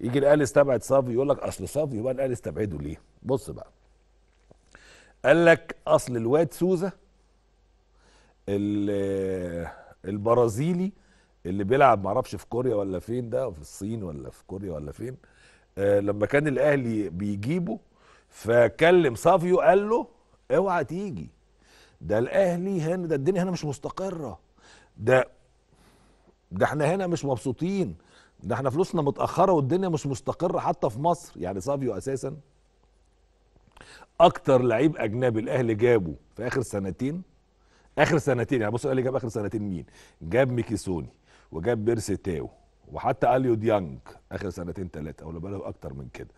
يجي الاهلي استبعد صافي يقول لك اصل صافي يبقى الاهلي استبعده ليه بص بقى قال لك اصل الواد سوزا البرازيلي اللي بيلعب معرفش في كوريا ولا فين ده في الصين ولا في كوريا ولا فين آه لما كان الاهلي بيجيبه فكلم صافيو قال له اوعى تيجي ده الاهلي هنا ده الدنيا هنا مش مستقره ده ده احنا هنا مش مبسوطين ده احنا فلوسنا متاخره والدنيا مش مستقره حتى في مصر يعني سافيو اساسا اكتر لعيب اجنبي الاهلي جابه في اخر سنتين اخر سنتين يعني بص الاهلي جاب اخر سنتين مين جاب ميكيسوني وجاب بيرسي تاو وحتى اليو ديانج اخر سنتين ثلاثه او بقى اكتر من كده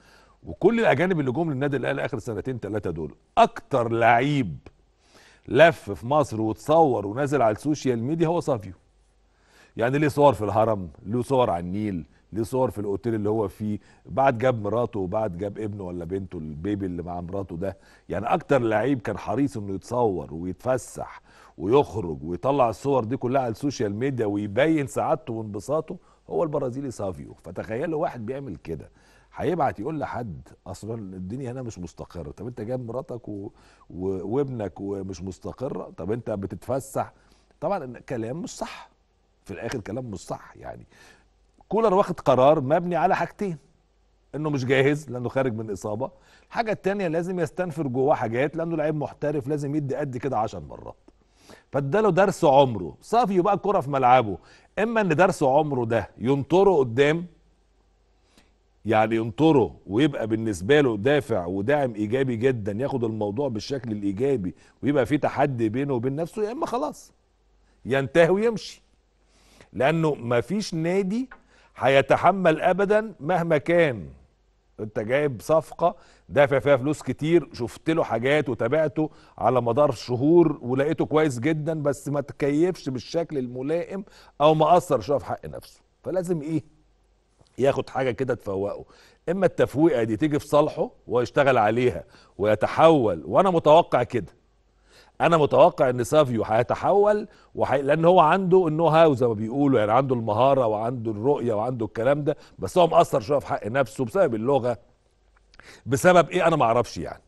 وكل الاجانب اللي جم للنادي الاهلي اخر سنتين ثلاثه دول اكتر لعيب لف في مصر واتصور ونزل على السوشيال ميديا هو صافيو يعني ليه صور في الهرم ليه صور على النيل ليه صور في الاوتيل اللي هو فيه بعد جاب مراته وبعد جاب ابنه ولا بنته البيبي اللي مع مراته ده يعني اكتر لعيب كان حريص انه يتصور ويتفسح ويخرج ويطلع الصور دي كلها على السوشيال ميديا ويبين سعادته وانبساطه هو البرازيلي سافيو فتخيلوا واحد بيعمل كده هيبعت يقول لحد اصلا الدنيا هنا مش مستقره طب انت جاب مراتك و... و... وابنك ومش مستقره طب انت بتتفسح طبعا كلام مش صح في الاخر كلام مش صح يعني كولر واخد قرار مبني على حاجتين انه مش جاهز لانه خارج من اصابه الحاجه الثانيه لازم يستنفر جواه حاجات لانه لعيب محترف لازم يدي قد كده 10 مرات فاداله درس عمره صافي بقى الكره في ملعبه اما ان درس عمره ده ينطره قدام يعني ينطره ويبقى بالنسبه له دافع وداعم ايجابي جدا ياخد الموضوع بالشكل الايجابي ويبقى في تحدي بينه وبين نفسه يا اما خلاص ينتهي ويمشي لانه مفيش نادي هيتحمل ابدا مهما كان انت جايب صفقه دافع فيها فلوس كتير شفت له حاجات وتابعته على مدار شهور ولقيته كويس جدا بس ما تكيفش بالشكل الملائم او ما اثر شويه في حق نفسه فلازم ايه ياخد حاجه كده تفوقه اما التفويقه دي تيجي في صالحه ويشتغل عليها ويتحول وانا متوقع كده انا متوقع ان سافيو هيتحول وحي... لان هو عنده النو هاو زي ما بيقولوا يعني عنده المهاره وعنده الرؤيه وعنده الكلام ده بس هو مقصر شويه في حق نفسه بسبب اللغه بسبب ايه انا ما اعرفش يعني